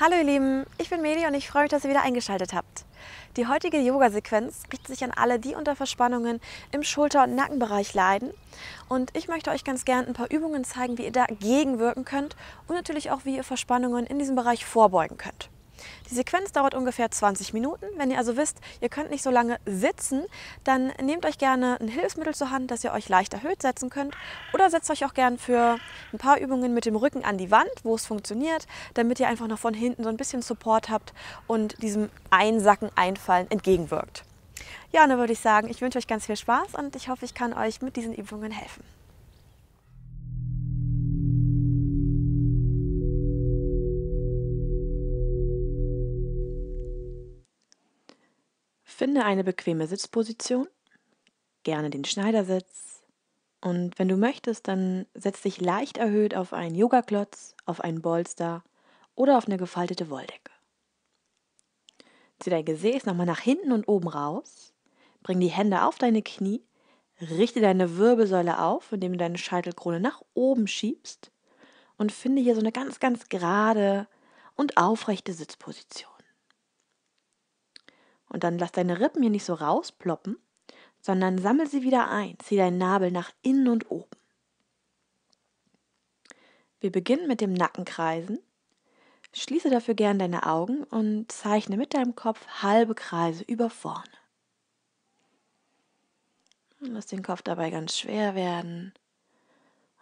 Hallo ihr Lieben, ich bin Medi und ich freue mich, dass ihr wieder eingeschaltet habt. Die heutige Yoga-Sequenz richtet sich an alle, die unter Verspannungen im Schulter- und Nackenbereich leiden. Und ich möchte euch ganz gern ein paar Übungen zeigen, wie ihr dagegen wirken könnt und natürlich auch, wie ihr Verspannungen in diesem Bereich vorbeugen könnt. Die Sequenz dauert ungefähr 20 Minuten. Wenn ihr also wisst, ihr könnt nicht so lange sitzen, dann nehmt euch gerne ein Hilfsmittel zur Hand, dass ihr euch leicht erhöht setzen könnt. Oder setzt euch auch gerne für ein paar Übungen mit dem Rücken an die Wand, wo es funktioniert, damit ihr einfach noch von hinten so ein bisschen Support habt und diesem Einsacken, Einfallen entgegenwirkt. Ja, und dann würde ich sagen, ich wünsche euch ganz viel Spaß und ich hoffe, ich kann euch mit diesen Übungen helfen. Finde eine bequeme Sitzposition, gerne den Schneidersitz. Und wenn du möchtest, dann setz dich leicht erhöht auf einen Yogaklotz, auf einen Bolster oder auf eine gefaltete Wolldecke. Zieh dein Gesäß nochmal nach hinten und oben raus. Bring die Hände auf deine Knie. Richte deine Wirbelsäule auf, indem du deine Scheitelkrone nach oben schiebst. Und finde hier so eine ganz, ganz gerade und aufrechte Sitzposition. Und dann lass deine Rippen hier nicht so rausploppen, sondern sammel sie wieder ein. Zieh deinen Nabel nach innen und oben. Wir beginnen mit dem Nackenkreisen. Schließe dafür gern deine Augen und zeichne mit deinem Kopf halbe Kreise über vorne. Lass den Kopf dabei ganz schwer werden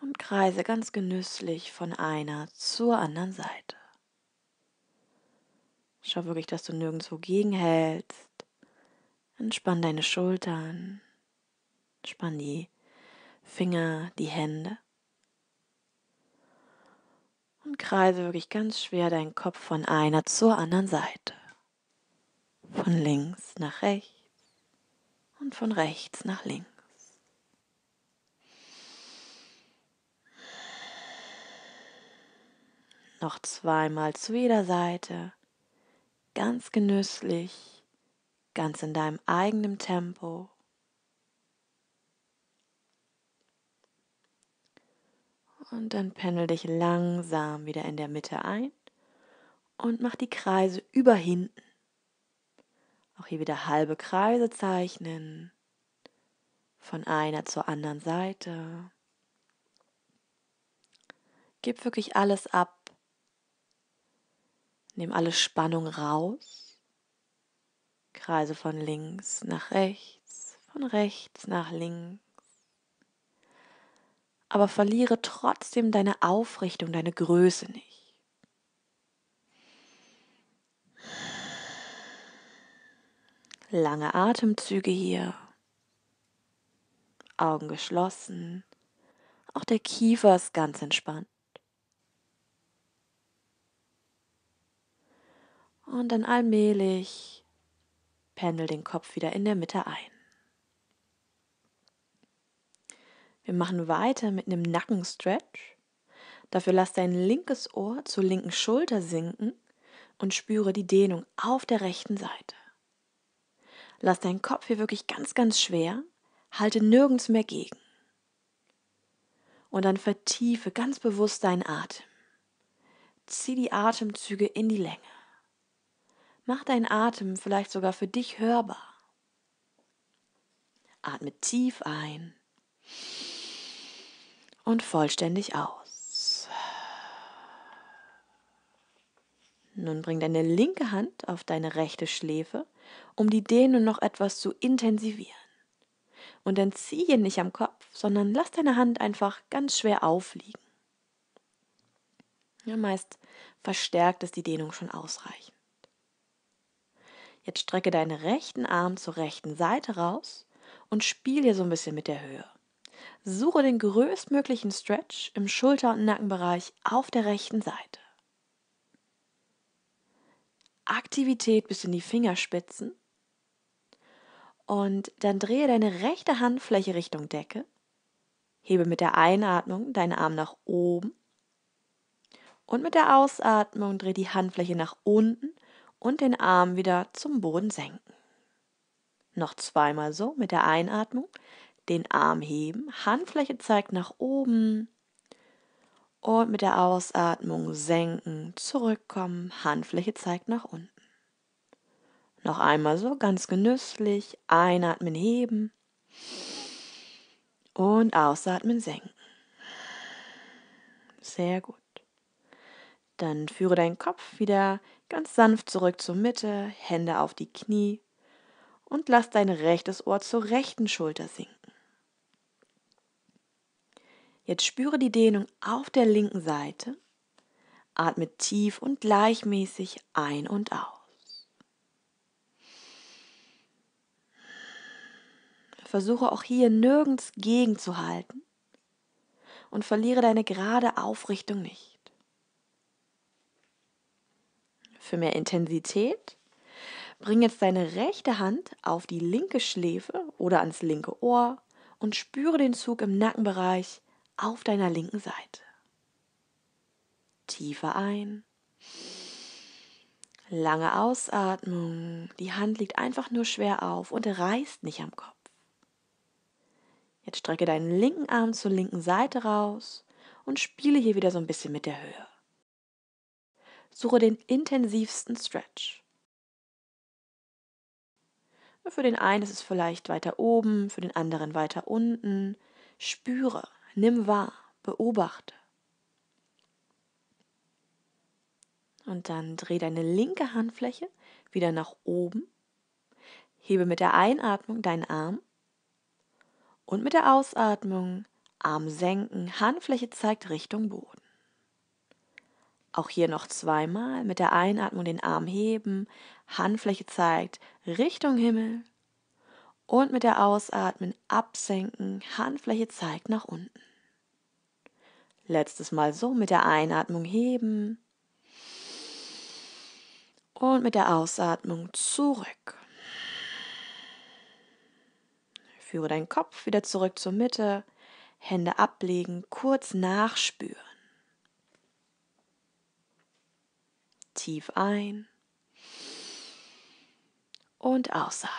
und kreise ganz genüsslich von einer zur anderen Seite. Schau wirklich, dass du nirgendwo gegenhältst. Entspann deine Schultern. Spann die Finger, die Hände. Und kreise wirklich ganz schwer deinen Kopf von einer zur anderen Seite. Von links nach rechts und von rechts nach links. Noch zweimal zu jeder Seite ganz genüsslich, ganz in deinem eigenen Tempo. Und dann pendel dich langsam wieder in der Mitte ein und mach die Kreise über hinten. Auch hier wieder halbe Kreise zeichnen. Von einer zur anderen Seite. Gib wirklich alles ab, Nimm alle Spannung raus. Kreise von links nach rechts, von rechts nach links. Aber verliere trotzdem deine Aufrichtung, deine Größe nicht. Lange Atemzüge hier. Augen geschlossen. Auch der Kiefer ist ganz entspannt. Und dann allmählich pendel den Kopf wieder in der Mitte ein. Wir machen weiter mit einem Nackenstretch. Dafür lass dein linkes Ohr zur linken Schulter sinken und spüre die Dehnung auf der rechten Seite. Lass deinen Kopf hier wirklich ganz, ganz schwer, halte nirgends mehr gegen. Und dann vertiefe ganz bewusst deinen Atem. Zieh die Atemzüge in die Länge. Mach deinen Atem vielleicht sogar für dich hörbar. Atme tief ein und vollständig aus. Nun bring deine linke Hand auf deine rechte Schläfe, um die Dehnung noch etwas zu intensivieren. Und dann ziehe nicht am Kopf, sondern lass deine Hand einfach ganz schwer aufliegen. Ja, meist verstärkt es die Dehnung schon ausreichend. Jetzt strecke deinen rechten Arm zur rechten Seite raus und spiel hier so ein bisschen mit der Höhe. Suche den größtmöglichen Stretch im Schulter- und Nackenbereich auf der rechten Seite. Aktivität bis in die Fingerspitzen. Und dann drehe deine rechte Handfläche Richtung Decke. Hebe mit der Einatmung deinen Arm nach oben. Und mit der Ausatmung drehe die Handfläche nach unten und den Arm wieder zum Boden senken. Noch zweimal so mit der Einatmung, den Arm heben, Handfläche zeigt nach oben und mit der Ausatmung senken, zurückkommen, Handfläche zeigt nach unten. Noch einmal so ganz genüsslich, einatmen, heben und ausatmen, senken. Sehr gut. Dann führe deinen Kopf wieder ganz sanft zurück zur Mitte, Hände auf die Knie und lass dein rechtes Ohr zur rechten Schulter sinken. Jetzt spüre die Dehnung auf der linken Seite. Atme tief und gleichmäßig ein und aus. Versuche auch hier nirgends gegenzuhalten und verliere deine gerade Aufrichtung nicht. für mehr Intensität. Bring jetzt deine rechte Hand auf die linke Schläfe oder ans linke Ohr und spüre den Zug im Nackenbereich auf deiner linken Seite. Tiefer ein. Lange Ausatmung. Die Hand liegt einfach nur schwer auf und reißt nicht am Kopf. Jetzt strecke deinen linken Arm zur linken Seite raus und spiele hier wieder so ein bisschen mit der Höhe. Suche den intensivsten Stretch. Für den einen ist es vielleicht weiter oben, für den anderen weiter unten. Spüre, nimm wahr, beobachte. Und dann dreh deine linke Handfläche wieder nach oben. Hebe mit der Einatmung deinen Arm und mit der Ausatmung Arm senken, Handfläche zeigt Richtung Boden. Auch hier noch zweimal mit der Einatmung den Arm heben, Handfläche zeigt Richtung Himmel und mit der Ausatmen absenken, Handfläche zeigt nach unten. Letztes Mal so mit der Einatmung heben und mit der Ausatmung zurück. Führe deinen Kopf wieder zurück zur Mitte, Hände ablegen, kurz nachspüren. Tief ein und ausatmen.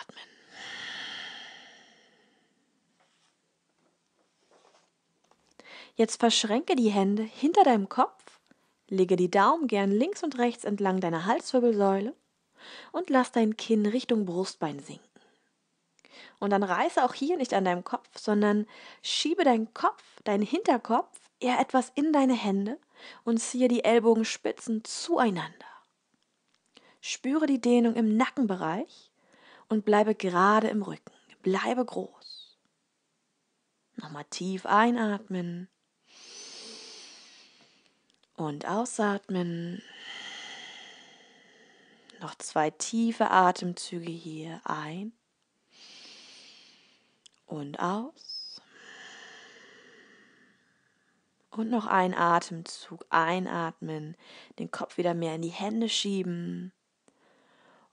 Jetzt verschränke die Hände hinter deinem Kopf, lege die Daumen gern links und rechts entlang deiner Halswirbelsäule und lass dein Kinn Richtung Brustbein sinken. Und dann reiße auch hier nicht an deinem Kopf, sondern schiebe deinen Kopf, deinen Hinterkopf eher etwas in deine Hände und ziehe die Ellbogenspitzen zueinander. Spüre die Dehnung im Nackenbereich und bleibe gerade im Rücken. Bleibe groß. Nochmal tief einatmen und ausatmen. Noch zwei tiefe Atemzüge hier ein und aus. Und noch ein Atemzug einatmen, den Kopf wieder mehr in die Hände schieben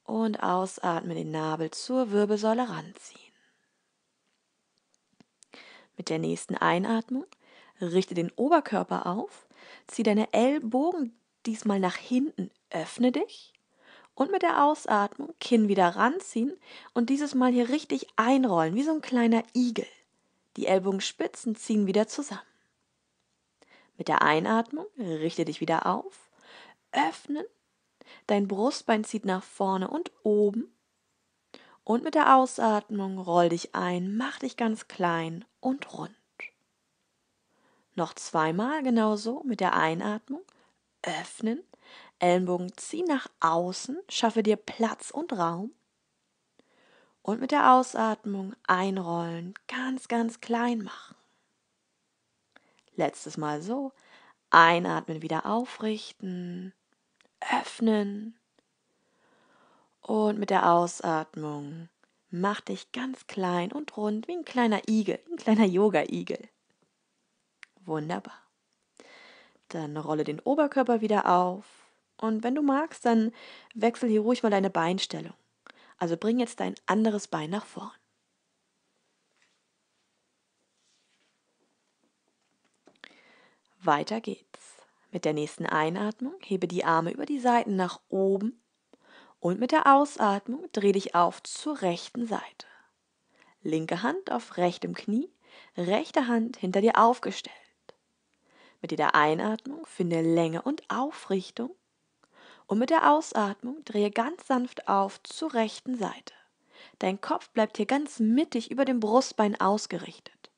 und ausatmen den Nabel zur Wirbelsäule ranziehen. Mit der nächsten Einatmung richte den Oberkörper auf, zieh deine Ellbogen diesmal nach hinten, öffne dich und mit der Ausatmung Kinn wieder ranziehen und dieses Mal hier richtig einrollen, wie so ein kleiner Igel. Die Ellbogenspitzen ziehen wieder zusammen. Mit der Einatmung richte dich wieder auf, öffnen Dein Brustbein zieht nach vorne und oben. Und mit der Ausatmung roll dich ein, mach dich ganz klein und rund. Noch zweimal genauso mit der Einatmung. Öffnen. Ellenbogen zieh nach außen, schaffe dir Platz und Raum. Und mit der Ausatmung einrollen, ganz, ganz klein machen. Letztes Mal so. Einatmen, wieder aufrichten öffnen. Und mit der Ausatmung mach dich ganz klein und rund wie ein kleiner Igel, ein kleiner Yoga-Igel. Wunderbar. Dann rolle den Oberkörper wieder auf und wenn du magst, dann wechsel hier ruhig mal deine Beinstellung. Also bring jetzt dein anderes Bein nach vorn. Weiter geht's. Mit der nächsten Einatmung hebe die Arme über die Seiten nach oben und mit der Ausatmung drehe dich auf zur rechten Seite. Linke Hand auf rechtem Knie, rechte Hand hinter dir aufgestellt. Mit jeder Einatmung finde Länge und Aufrichtung und mit der Ausatmung drehe ganz sanft auf zur rechten Seite. Dein Kopf bleibt hier ganz mittig über dem Brustbein ausgerichtet.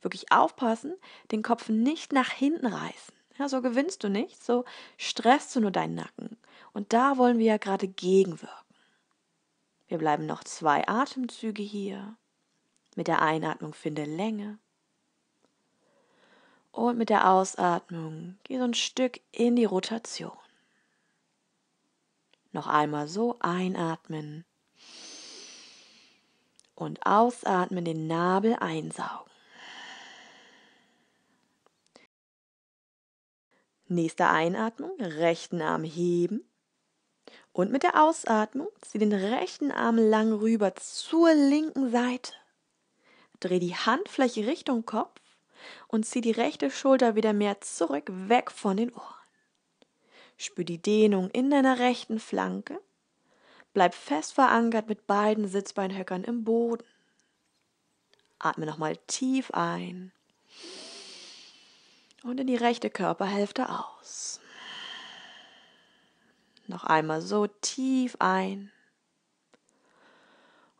Wirklich aufpassen, den Kopf nicht nach hinten reißen. Ja, so gewinnst du nicht, so stresst du nur deinen Nacken. Und da wollen wir ja gerade gegenwirken. Wir bleiben noch zwei Atemzüge hier. Mit der Einatmung finde Länge. Und mit der Ausatmung geh so ein Stück in die Rotation. Noch einmal so einatmen und ausatmen, den Nabel einsaugen. Nächste Einatmung, rechten Arm heben. Und mit der Ausatmung zieh den rechten Arm lang rüber zur linken Seite. Dreh die Handfläche Richtung Kopf und zieh die rechte Schulter wieder mehr zurück, weg von den Ohren. Spür die Dehnung in deiner rechten Flanke. Bleib fest verankert mit beiden Sitzbeinhöckern im Boden. Atme nochmal tief ein und in die rechte Körperhälfte aus. Noch einmal so tief ein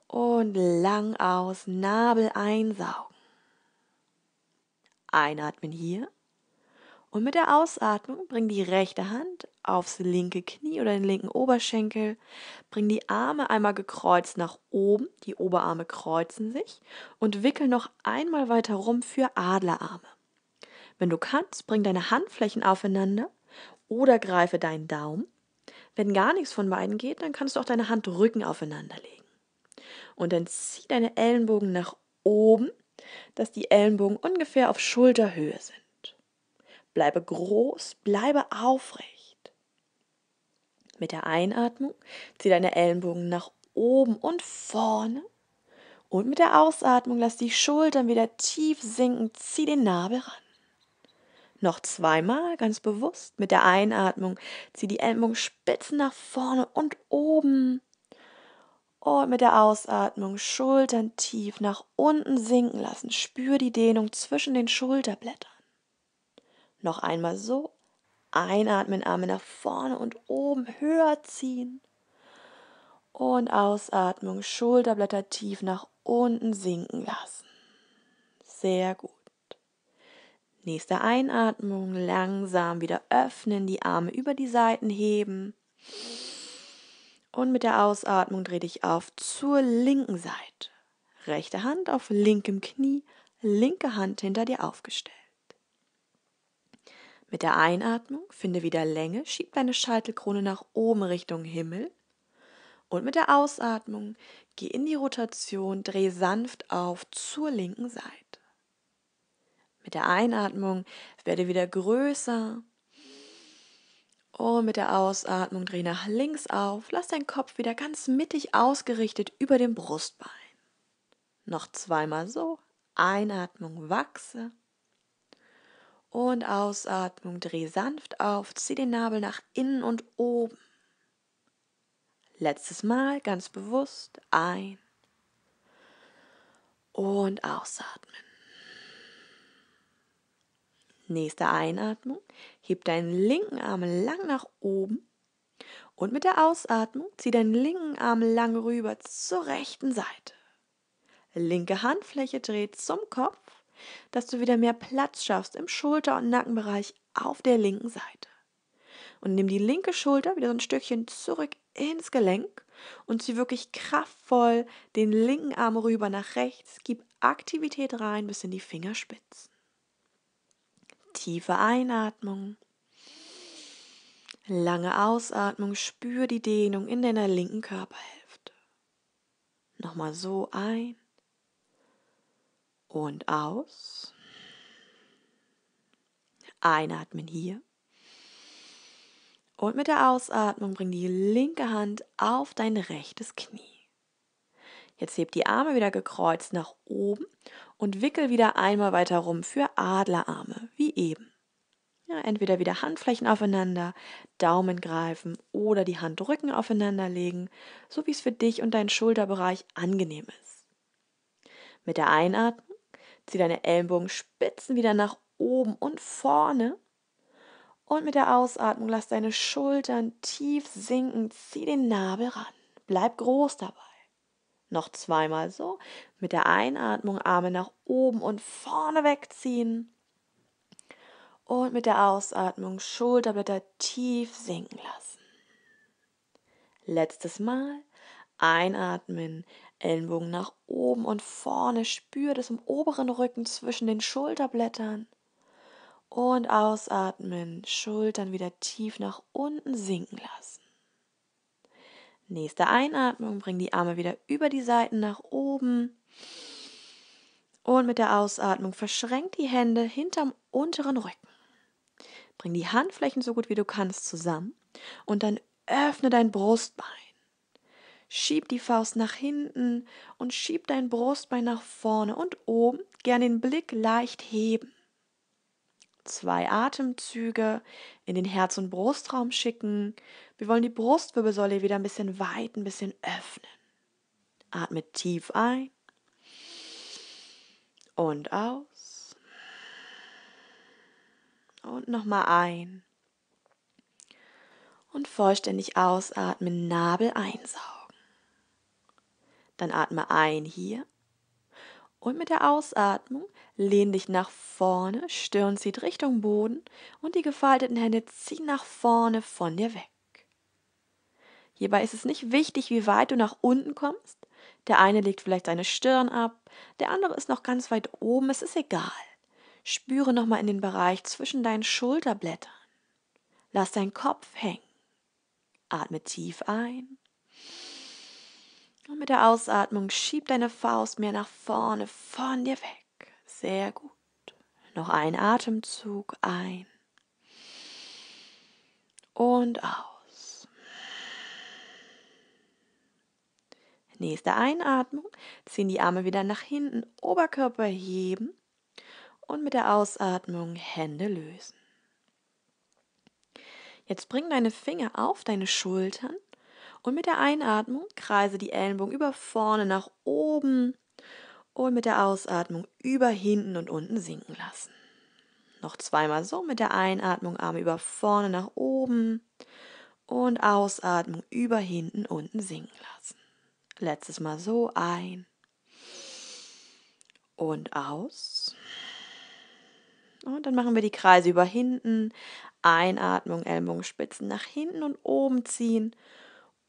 und lang aus, Nabel einsaugen. Einatmen hier und mit der Ausatmung bring die rechte Hand aufs linke Knie oder den linken Oberschenkel, bring die Arme einmal gekreuzt nach oben, die Oberarme kreuzen sich und wickel noch einmal weiter rum für Adlerarme. Wenn du kannst, bring deine Handflächen aufeinander oder greife deinen Daumen. Wenn gar nichts von beiden geht, dann kannst du auch deine Handrücken aufeinander legen. Und dann zieh deine Ellenbogen nach oben, dass die Ellenbogen ungefähr auf Schulterhöhe sind. Bleibe groß, bleibe aufrecht. Mit der Einatmung zieh deine Ellenbogen nach oben und vorne. Und mit der Ausatmung lass die Schultern wieder tief sinken, zieh den Nabel ran. Noch zweimal, ganz bewusst mit der Einatmung. Zieh die Ellbogenspitzen nach vorne und oben. Und mit der Ausatmung Schultern tief nach unten sinken lassen. Spür die Dehnung zwischen den Schulterblättern. Noch einmal so. Einatmen, Arme nach vorne und oben höher ziehen. Und Ausatmung, Schulterblätter tief nach unten sinken lassen. Sehr gut. Nächste Einatmung, langsam wieder öffnen, die Arme über die Seiten heben. Und mit der Ausatmung dreh dich auf zur linken Seite. Rechte Hand auf linkem Knie, linke Hand hinter dir aufgestellt. Mit der Einatmung finde wieder Länge, schieb deine Scheitelkrone nach oben Richtung Himmel. Und mit der Ausatmung geh in die Rotation, dreh sanft auf zur linken Seite. Mit der Einatmung werde wieder größer. Und mit der Ausatmung dreh nach links auf. Lass deinen Kopf wieder ganz mittig ausgerichtet über dem Brustbein. Noch zweimal so. Einatmung wachse. Und Ausatmung dreh sanft auf. Zieh den Nabel nach innen und oben. Letztes Mal ganz bewusst ein und ausatmen. Nächste Einatmung, heb deinen linken Arm lang nach oben und mit der Ausatmung zieh deinen linken Arm lang rüber zur rechten Seite. Linke Handfläche dreht zum Kopf, dass du wieder mehr Platz schaffst im Schulter- und Nackenbereich auf der linken Seite. Und nimm die linke Schulter wieder so ein Stückchen zurück ins Gelenk und zieh wirklich kraftvoll den linken Arm rüber nach rechts. Gib Aktivität rein bis in die Fingerspitzen. Tiefe Einatmung. Lange Ausatmung, spür die Dehnung in deiner linken Körperhälfte. Nochmal so ein und aus. Einatmen hier. Und mit der Ausatmung bring die linke Hand auf dein rechtes Knie. Jetzt hebt die Arme wieder gekreuzt nach oben und wickel wieder einmal weiter rum für Adlerarme, wie eben. Ja, entweder wieder Handflächen aufeinander, Daumen greifen oder die Handrücken aufeinander legen, so wie es für dich und deinen Schulterbereich angenehm ist. Mit der Einatmung zieh deine spitzen wieder nach oben und vorne und mit der Ausatmung lass deine Schultern tief sinken, zieh den Nabel ran. Bleib groß dabei. Noch zweimal so. Mit der Einatmung Arme nach oben und vorne wegziehen. Und mit der Ausatmung Schulterblätter tief sinken lassen. Letztes Mal. Einatmen, Ellenbogen nach oben und vorne. Spür das im oberen Rücken zwischen den Schulterblättern. Und ausatmen, Schultern wieder tief nach unten sinken lassen. Nächste Einatmung, bring die Arme wieder über die Seiten nach oben. Und mit der Ausatmung verschränk die Hände hinterm unteren Rücken. Bring die Handflächen so gut wie du kannst zusammen und dann öffne dein Brustbein. Schieb die Faust nach hinten und schieb dein Brustbein nach vorne und oben, gern den Blick leicht heben zwei Atemzüge in den Herz- und Brustraum schicken. Wir wollen die Brustwirbelsäule wieder ein bisschen weit, ein bisschen öffnen. Atme tief ein und aus. Und nochmal ein. Und vollständig ausatmen, Nabel einsaugen. Dann atme ein hier und mit der Ausatmung lehn dich nach vorne, Stirn zieht Richtung Boden und die gefalteten Hände ziehen nach vorne von dir weg. Hierbei ist es nicht wichtig, wie weit du nach unten kommst. Der eine legt vielleicht seine Stirn ab, der andere ist noch ganz weit oben, es ist egal. Spüre nochmal in den Bereich zwischen deinen Schulterblättern. Lass deinen Kopf hängen. Atme tief ein und mit der Ausatmung schieb deine Faust mehr nach vorne, von dir weg. Sehr gut. Noch ein Atemzug ein und aus. Nächste Einatmung, ziehen die Arme wieder nach hinten, Oberkörper heben und mit der Ausatmung Hände lösen. Jetzt bring deine Finger auf deine Schultern und mit der Einatmung kreise die Ellenbogen über vorne nach oben und mit der Ausatmung über hinten und unten sinken lassen. Noch zweimal so mit der Einatmung Arme über vorne nach oben und Ausatmung über hinten unten sinken lassen. Letztes Mal so ein und aus. Und dann machen wir die Kreise über hinten. Einatmung, Ellbogenspitzen nach hinten und oben ziehen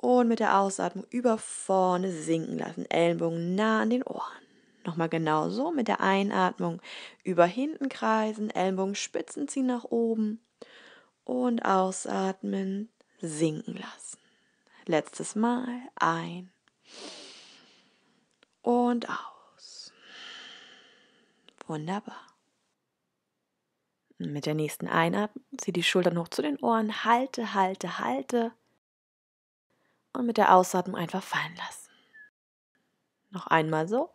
und mit der Ausatmung über vorne sinken lassen. Ellenbogen nah an den Ohren. Nochmal genau so mit der Einatmung über hinten kreisen. Ellenbogen spitzen ziehen nach oben. Und ausatmen, sinken lassen. Letztes Mal ein und aus. Wunderbar. Mit der nächsten Einatmung zieh die Schultern hoch zu den Ohren, halte, halte, halte und mit der Ausatmung einfach fallen lassen. Noch einmal so.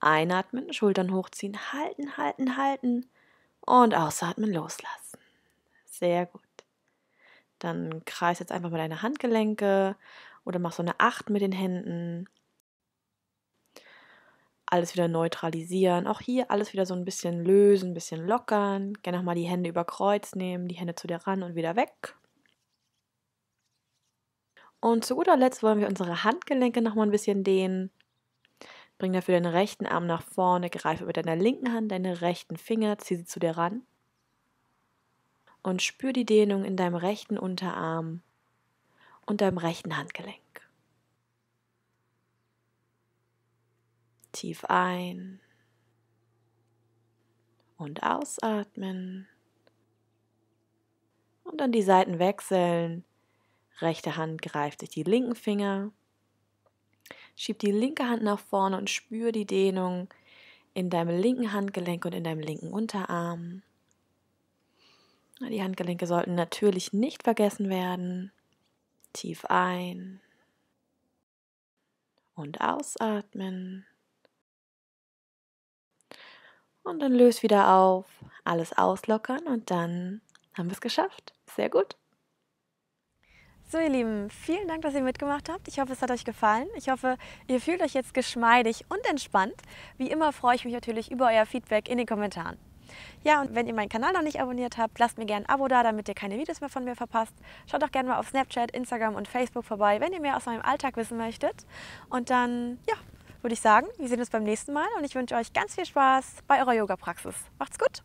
Einatmen, Schultern hochziehen, halten, halten, halten und ausatmen, loslassen. Sehr gut. Dann kreis jetzt einfach mal deine Handgelenke oder mach so eine Acht mit den Händen. Alles wieder neutralisieren. Auch hier alles wieder so ein bisschen lösen, ein bisschen lockern. Gerne nochmal die Hände über Kreuz nehmen, die Hände zu dir ran und wieder weg. Und zu guter Letzt wollen wir unsere Handgelenke nochmal ein bisschen dehnen. Bring dafür deinen rechten Arm nach vorne, greife mit deiner linken Hand deine rechten Finger, zieh sie zu dir ran. Und spür die Dehnung in deinem rechten Unterarm und deinem rechten Handgelenk. Tief ein und ausatmen. Und dann die Seiten wechseln. Rechte Hand greift durch die linken Finger. Schieb die linke Hand nach vorne und spür die Dehnung in deinem linken Handgelenk und in deinem linken Unterarm. Die Handgelenke sollten natürlich nicht vergessen werden. Tief ein und ausatmen. Und dann löst wieder auf, alles auslockern und dann haben wir es geschafft. Sehr gut. So ihr Lieben, vielen Dank, dass ihr mitgemacht habt. Ich hoffe, es hat euch gefallen. Ich hoffe, ihr fühlt euch jetzt geschmeidig und entspannt. Wie immer freue ich mich natürlich über euer Feedback in den Kommentaren. Ja, und wenn ihr meinen Kanal noch nicht abonniert habt, lasst mir gerne ein Abo da, damit ihr keine Videos mehr von mir verpasst. Schaut auch gerne mal auf Snapchat, Instagram und Facebook vorbei, wenn ihr mehr aus meinem Alltag wissen möchtet. Und dann, ja, würde ich sagen, wir sehen uns beim nächsten Mal und ich wünsche euch ganz viel Spaß bei eurer Yoga-Praxis. Macht's gut!